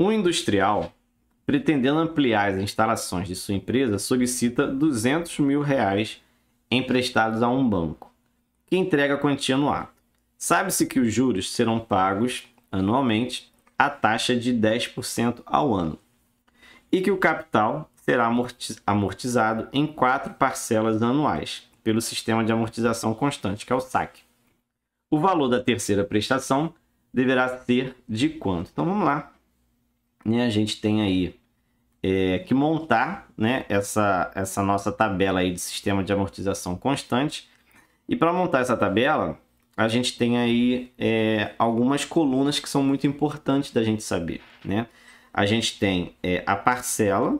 Um industrial pretendendo ampliar as instalações de sua empresa solicita 200 mil reais emprestados a um banco, que entrega a quantia no ato. Sabe-se que os juros serão pagos anualmente a taxa de 10% ao ano e que o capital será amortizado em quatro parcelas anuais pelo sistema de amortização constante, que é o SAC. O valor da terceira prestação deverá ser de quanto? Então vamos lá né, a gente tem aí é, que montar né, essa, essa nossa tabela aí de sistema de amortização constante. E para montar essa tabela, a gente tem aí é, algumas colunas que são muito importantes da gente saber. Né? A gente tem é, a parcela.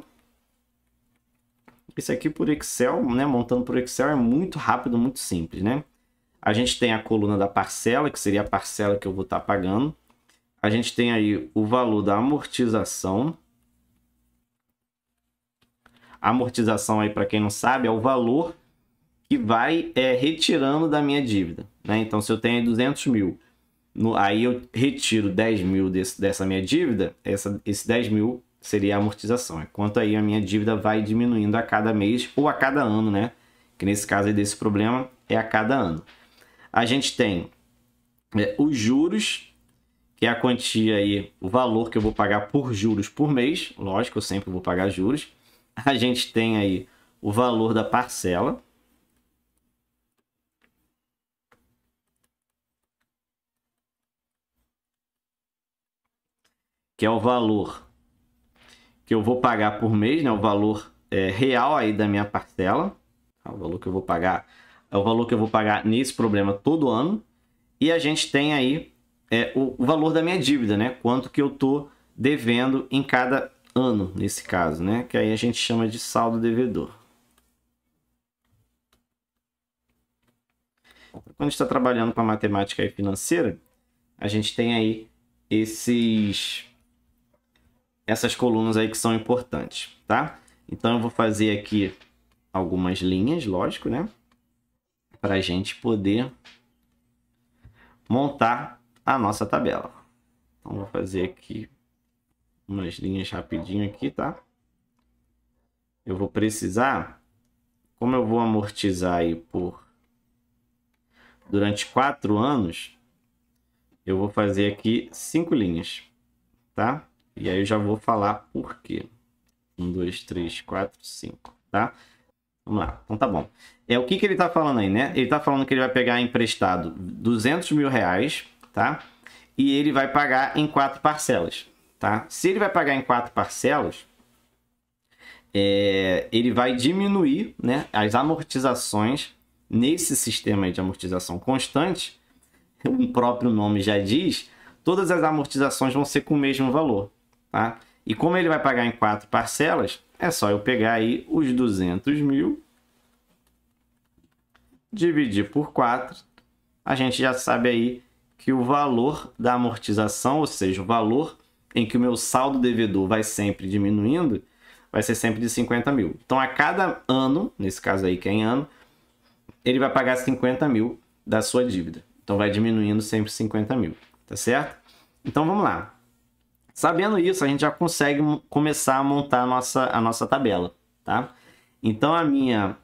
Isso aqui por Excel, né, montando por Excel é muito rápido, muito simples. Né? A gente tem a coluna da parcela, que seria a parcela que eu vou estar tá pagando a gente tem aí o valor da amortização. A amortização aí, para quem não sabe, é o valor que vai é, retirando da minha dívida. Né? Então, se eu tenho 200 mil, no, aí eu retiro 10 mil desse, dessa minha dívida, essa, esse 10 mil seria a amortização. É quanto aí a minha dívida vai diminuindo a cada mês ou a cada ano, né? Que nesse caso aí desse problema é a cada ano. A gente tem é, os juros que é a quantia aí, o valor que eu vou pagar por juros por mês, lógico, eu sempre vou pagar juros. A gente tem aí o valor da parcela. Que é o valor que eu vou pagar por mês, né? O valor é, real aí da minha parcela. É o valor que eu vou pagar é o valor que eu vou pagar nesse problema todo ano. E a gente tem aí é, o, o, valor da minha dívida, né? Quanto que eu tô devendo em cada ano, nesse caso, né? Que aí a gente chama de saldo devedor. Quando a gente está trabalhando com a matemática financeira, a gente tem aí esses essas colunas aí que são importantes, tá? Então eu vou fazer aqui algumas linhas, lógico, né? Para a gente poder montar a nossa tabela. Então vou fazer aqui umas linhas rapidinho aqui, tá? Eu vou precisar, como eu vou amortizar aí por durante quatro anos, eu vou fazer aqui cinco linhas, tá? E aí eu já vou falar por quê. Um, dois, três, quatro, cinco, tá? Vamos lá, então tá bom. É o que, que ele tá falando aí, né? Ele tá falando que ele vai pegar emprestado 200 mil reais tá? E ele vai pagar em quatro parcelas, tá? Se ele vai pagar em quatro parcelas, é, ele vai diminuir né, as amortizações nesse sistema de amortização constante. O próprio nome já diz, todas as amortizações vão ser com o mesmo valor, tá? E como ele vai pagar em quatro parcelas, é só eu pegar aí os 200 mil, dividir por 4, a gente já sabe aí que o valor da amortização, ou seja, o valor em que o meu saldo devedor vai sempre diminuindo, vai ser sempre de 50 mil. Então, a cada ano, nesse caso aí que é em ano, ele vai pagar 50 mil da sua dívida. Então, vai diminuindo sempre 50 mil, tá certo? Então, vamos lá. Sabendo isso, a gente já consegue começar a montar a nossa, a nossa tabela, tá? Então, a minha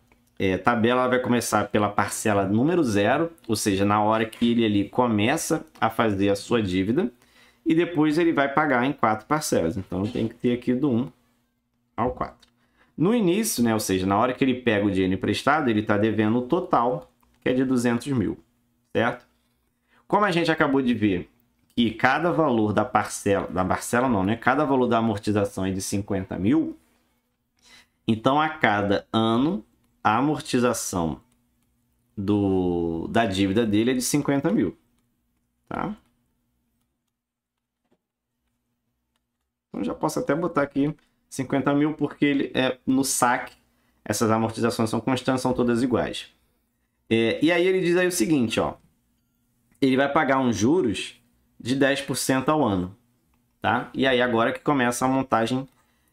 é, tabela vai começar pela parcela número zero, ou seja, na hora que ele ali começa a fazer a sua dívida, e depois ele vai pagar em quatro parcelas. Então tem que ter aqui do 1 ao 4. No início, né, ou seja, na hora que ele pega o dinheiro emprestado, ele está devendo o total, que é de 200 mil, certo? Como a gente acabou de ver que cada valor da parcela, da parcela não, né? Cada valor da amortização é de 50 mil, então a cada ano a amortização do, da dívida dele é de 50 mil. Tá? Então já posso até botar aqui 50 mil, porque ele é no saque. Essas amortizações são constantes, são todas iguais. É, e aí ele diz aí o seguinte, ó. Ele vai pagar uns juros de 10% ao ano, tá? E aí agora que começa a montagem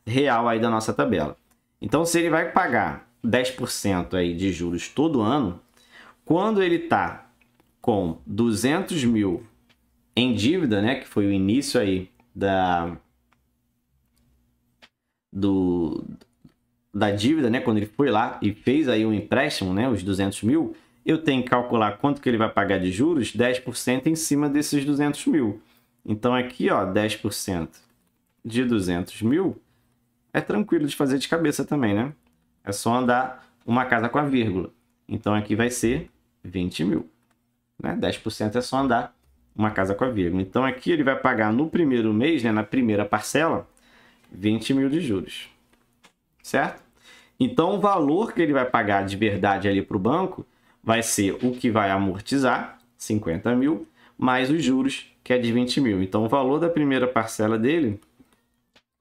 real aí da nossa tabela. Então, se ele vai pagar 10% aí de juros todo ano, quando ele está com 200 mil em dívida, né, que foi o início aí da do da dívida, né, quando ele foi lá e fez aí um empréstimo, né, os 200 mil, eu tenho que calcular quanto que ele vai pagar de juros, 10% em cima desses 200 mil. Então aqui, ó, 10% de 200 mil é tranquilo de fazer de cabeça também, né? É só andar uma casa com a vírgula. Então aqui vai ser 20 mil. Né? 10% é só andar uma casa com a vírgula. Então aqui ele vai pagar no primeiro mês, né, na primeira parcela, 20 mil de juros. Certo? Então o valor que ele vai pagar de verdade ali para o banco vai ser o que vai amortizar, 50 mil, mais os juros, que é de 20 mil. Então o valor da primeira parcela dele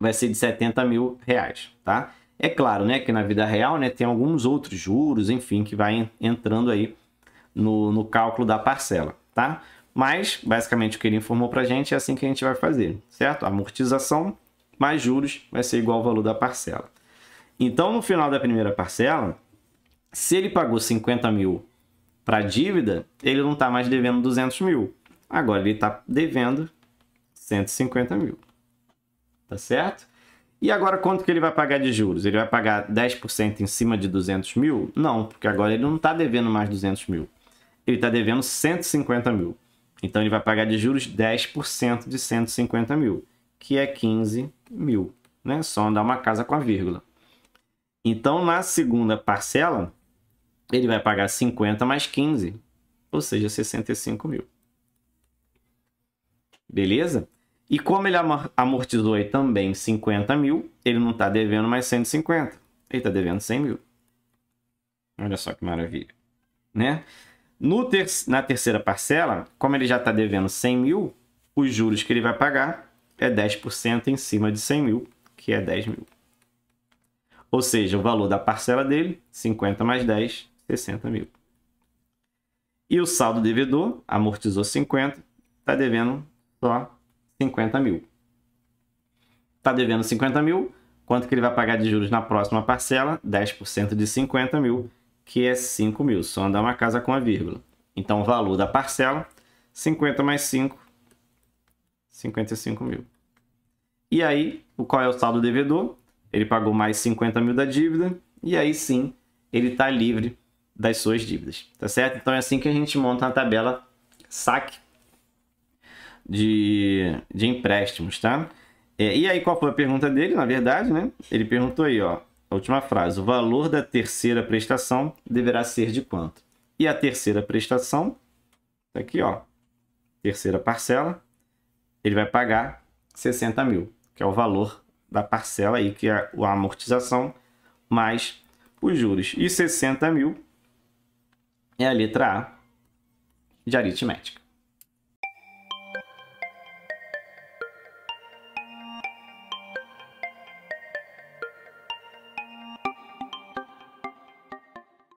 vai ser de 70 mil reais. Tá? É claro, né, que na vida real, né, tem alguns outros juros, enfim, que vai entrando aí no, no cálculo da parcela, tá? Mas, basicamente, o que ele informou para a gente é assim que a gente vai fazer, certo? Amortização mais juros vai ser igual ao valor da parcela. Então, no final da primeira parcela, se ele pagou 50 mil para a dívida, ele não está mais devendo 200 mil. Agora, ele está devendo 150 mil, tá certo? E agora quanto que ele vai pagar de juros? Ele vai pagar 10% em cima de 200 mil? Não, porque agora ele não está devendo mais 200 mil. Ele está devendo 150 mil. Então ele vai pagar de juros 10% de 150 mil, que é 15 mil. Né? Só andar uma casa com a vírgula. Então na segunda parcela, ele vai pagar 50 mais 15, ou seja, 65 mil. Beleza? E como ele amortizou aí também 50 mil, ele não está devendo mais 150. Ele está devendo 100 mil. Olha só que maravilha. Né? No ter na terceira parcela, como ele já está devendo 100 mil, os juros que ele vai pagar é 10% em cima de 100 mil, que é 10 mil. Ou seja, o valor da parcela dele, 50 mais 10, 60 mil. E o saldo devedor, amortizou 50, está devendo só 50 mil. Está devendo 50 mil, quanto que ele vai pagar de juros na próxima parcela? 10% de 50 mil, que é 5 mil, só andar uma casa com a vírgula. Então, o valor da parcela, 50 mais 5, 55 mil. E aí, qual é o saldo devedor? Ele pagou mais 50 mil da dívida, e aí sim, ele está livre das suas dívidas, tá certo? Então é assim que a gente monta a tabela saque de, de empréstimos, tá? É, e aí, qual foi a pergunta dele, na verdade, né? Ele perguntou aí, ó, a última frase. O valor da terceira prestação deverá ser de quanto? E a terceira prestação, tá aqui, ó, terceira parcela, ele vai pagar 60 mil, que é o valor da parcela aí, que é a amortização mais os juros. E 60 mil é a letra A de aritmética.